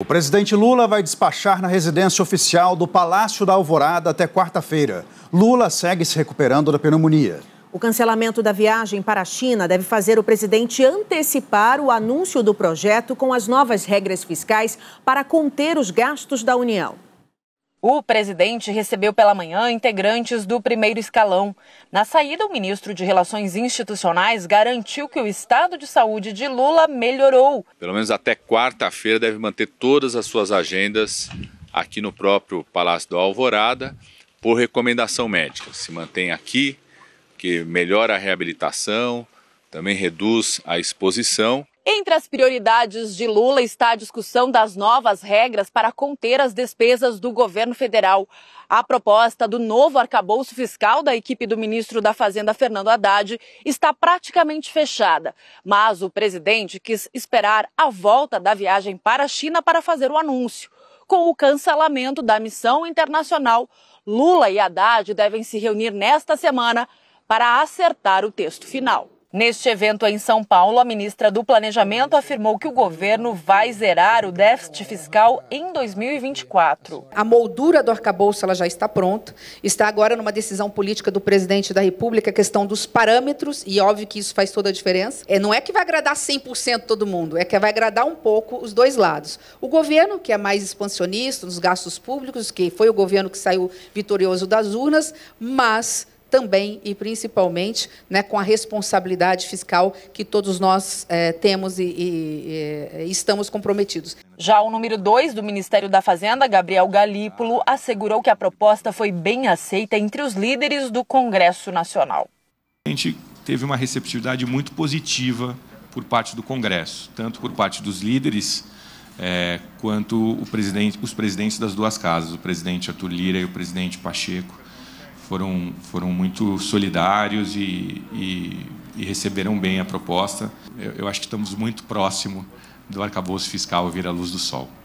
O presidente Lula vai despachar na residência oficial do Palácio da Alvorada até quarta-feira. Lula segue se recuperando da pneumonia. O cancelamento da viagem para a China deve fazer o presidente antecipar o anúncio do projeto com as novas regras fiscais para conter os gastos da União. O presidente recebeu pela manhã integrantes do primeiro escalão. Na saída, o ministro de Relações Institucionais garantiu que o estado de saúde de Lula melhorou. Pelo menos até quarta-feira deve manter todas as suas agendas aqui no próprio Palácio do Alvorada por recomendação médica. Se mantém aqui, que melhora a reabilitação, também reduz a exposição. Entre as prioridades de Lula está a discussão das novas regras para conter as despesas do governo federal. A proposta do novo arcabouço fiscal da equipe do ministro da Fazenda, Fernando Haddad, está praticamente fechada. Mas o presidente quis esperar a volta da viagem para a China para fazer o anúncio. Com o cancelamento da missão internacional, Lula e Haddad devem se reunir nesta semana para acertar o texto final. Neste evento em São Paulo, a ministra do Planejamento afirmou que o governo vai zerar o déficit fiscal em 2024. A moldura do arcabouço ela já está pronta, está agora numa decisão política do presidente da República, a questão dos parâmetros, e óbvio que isso faz toda a diferença. É, não é que vai agradar 100% todo mundo, é que vai agradar um pouco os dois lados. O governo, que é mais expansionista nos gastos públicos, que foi o governo que saiu vitorioso das urnas, mas também e principalmente né, com a responsabilidade fiscal que todos nós é, temos e, e, eh, e, estamos comprometidos. Já o número 2 do Ministério da Fazenda, Gabriel Galípolo, assegurou que a proposta foi bem aceita entre os líderes do Congresso Nacional. A gente teve uma receptividade muito positiva por parte do Congresso, tanto por parte dos líderes é, quanto presidente, os presidentes das duas casas, o presidente Arthur Lira e o presidente Pacheco foram, foram muito solidários e, e, e receberam bem a proposta. Eu, eu acho que estamos muito próximo do arcabouço fiscal vir à luz do sol.